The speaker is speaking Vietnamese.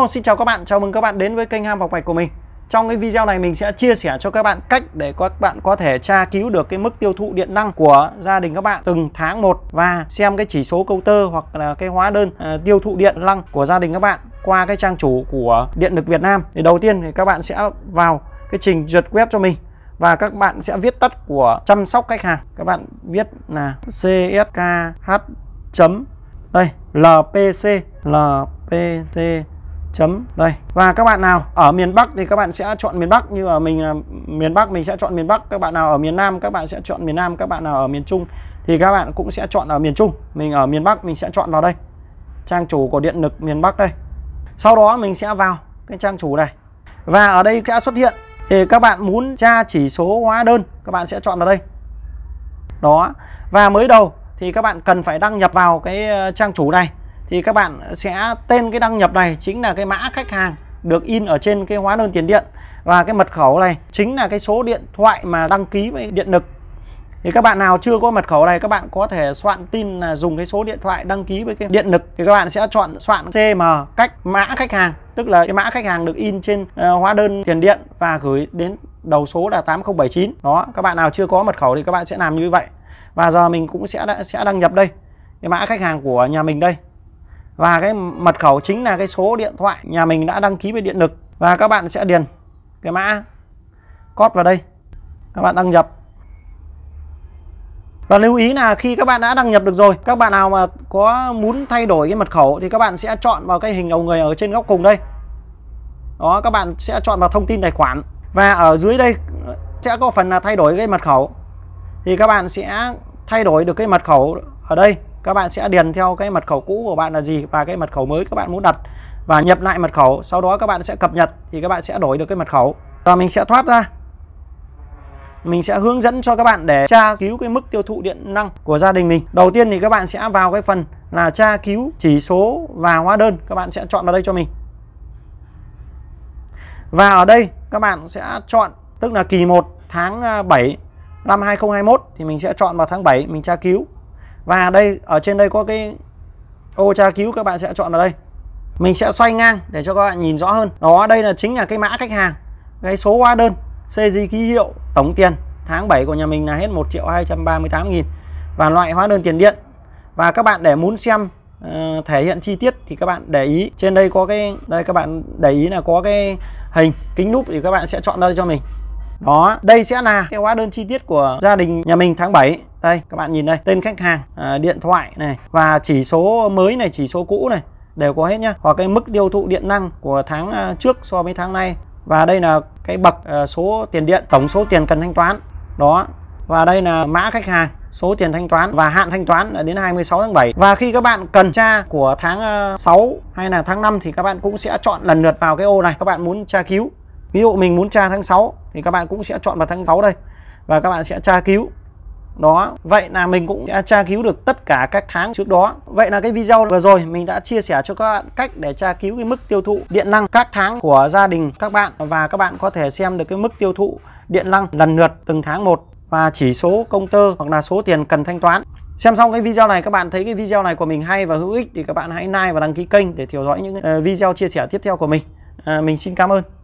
Vâng, xin chào các bạn, chào mừng các bạn đến với kênh Ham học Vạch của mình Trong cái video này mình sẽ chia sẻ cho các bạn cách để các bạn có thể tra cứu được cái mức tiêu thụ điện năng của gia đình các bạn từng tháng một Và xem cái chỉ số câu tơ hoặc là cái hóa đơn uh, tiêu thụ điện năng của gia đình các bạn qua cái trang chủ của Điện lực Việt Nam Thì đầu tiên thì các bạn sẽ vào cái trình duyệt web cho mình và các bạn sẽ viết tắt của chăm sóc khách hàng các bạn viết là cskh chấm đây lpc lpc chấm đây và các bạn nào ở miền Bắc thì các bạn sẽ chọn miền Bắc như ở mình là miền Bắc mình sẽ chọn miền Bắc các bạn nào ở miền Nam các bạn sẽ chọn miền Nam các bạn nào ở miền Trung thì các bạn cũng sẽ chọn ở miền Trung mình ở miền Bắc mình sẽ chọn vào đây trang chủ của điện lực miền Bắc đây sau đó mình sẽ vào cái trang chủ này và ở đây sẽ xuất hiện thì các bạn muốn tra chỉ số hóa đơn các bạn sẽ chọn vào đây đó và mới đầu thì các bạn cần phải đăng nhập vào cái ờ, trang chủ này thì các bạn sẽ tên cái đăng nhập này chính là cái mã khách hàng được in ở trên cái hóa đơn tiền điện và cái mật khẩu này chính là cái số điện thoại mà đăng ký với điện lực thì các bạn nào chưa có mật khẩu này các bạn có thể soạn tin là dùng cái số điện thoại đăng ký với cái điện lực thì các bạn sẽ chọn soạn CM cách mã khách hàng tức là cái mã khách hàng được in trên ờ, hóa đơn tiền điện và gửi đến đầu số là 8079 đó các bạn nào chưa có mật khẩu thì các bạn sẽ làm như vậy và giờ mình cũng sẽ sẽ đăng nhập đây cái mã khách hàng của nhà mình đây và cái mật khẩu chính là cái số điện thoại nhà mình đã đăng ký với điện lực và các bạn sẽ điền cái mã code vào đây các bạn đăng nhập và lưu ý là khi các bạn đã đăng nhập được rồi các bạn nào mà có muốn thay đổi cái mật khẩu thì các bạn sẽ chọn vào cái hình đầu người ở trên góc cùng đây đó các bạn sẽ chọn vào thông tin tài khoản và ở dưới đây sẽ có phần là thay đổi cái mật khẩu thì các bạn sẽ thay đổi được cái mật khẩu ở đây các bạn sẽ điền theo cái mật khẩu cũ của bạn là gì và cái mật khẩu mới các bạn muốn đặt và nhập lại mật khẩu sau đó các bạn sẽ cập nhật thì các bạn sẽ đổi được cái mật khẩu và mình sẽ thoát ra mình sẽ hướng dẫn cho các bạn để tra cứu cái mức tiêu thụ điện năng của gia đình mình đầu tiên thì các bạn sẽ vào cái phần là tra cứu chỉ số và hóa đơn các bạn sẽ chọn vào đây cho mình và ở đây các bạn sẽ chọn tức là kỳ 1 tháng 7 à, năm 2021 thì mình sẽ chọn vào tháng 7 mình tra cứu và đây ở trên đây có cái ô tra cứu các bạn sẽ chọn vào đây mình sẽ xoay ngang để cho các bạn nhìn rõ hơn đó đây là chính là cái mã khách hàng cái số hóa đơn CJ ký hiệu tổng tiền tháng 7 của nhà mình là hết 1 triệu 238 nghìn và loại hóa đơn tiền điện và các bạn để muốn xem uh, thể hiện chi tiết thì các bạn để ý trên đây có cái đây các bạn để ý là có cái hình kính núp thì các bạn sẽ chọn đây cho mình đó đây sẽ là cái hóa đơn chi tiết của gia đình nhà mình tháng 7 đây các bạn nhìn đây tên khách hàng à, điện thoại này và chỉ số mới này chỉ số cũ này đều có hết nhá hoặc cái mức tiêu thụ điện năng của tháng à, trước so với tháng nay và đây là cái bậc à, số tiền điện tổng số tiền cần thanh toán đó và đây là mã khách hàng số tiền thanh toán và hạn thanh toán là đến 26 tháng 7 và khi các bạn cần tra của tháng 6 à, hay là tháng 5 thì các bạn cũng sẽ chọn lần lượt vào cái ô này các bạn muốn tra cứu ví dụ mình muốn tra tháng 6 thì các bạn cũng sẽ chọn vào tháng 6 đây và các bạn sẽ tra cứu đó vậy là mình cũng đã tra cứu được tất cả các tháng trước đó vậy là cái video vừa rồi mình đã chia sẻ cho các bạn cách để tra cứu cái mức tiêu thụ điện năng các tháng của gia đình các bạn và các bạn có thể xem được cái mức tiêu thụ điện năng lần lượt từng tháng một và chỉ số công tơ hoặc là số tiền cần thanh toán Xem xong cái video này các bạn thấy cái video này của mình hay và hữu ích thì các bạn hãy like và đăng ký kênh để theo dõi những ờ, video chia sẻ tiếp theo của mình. À, mình xin cảm ơn.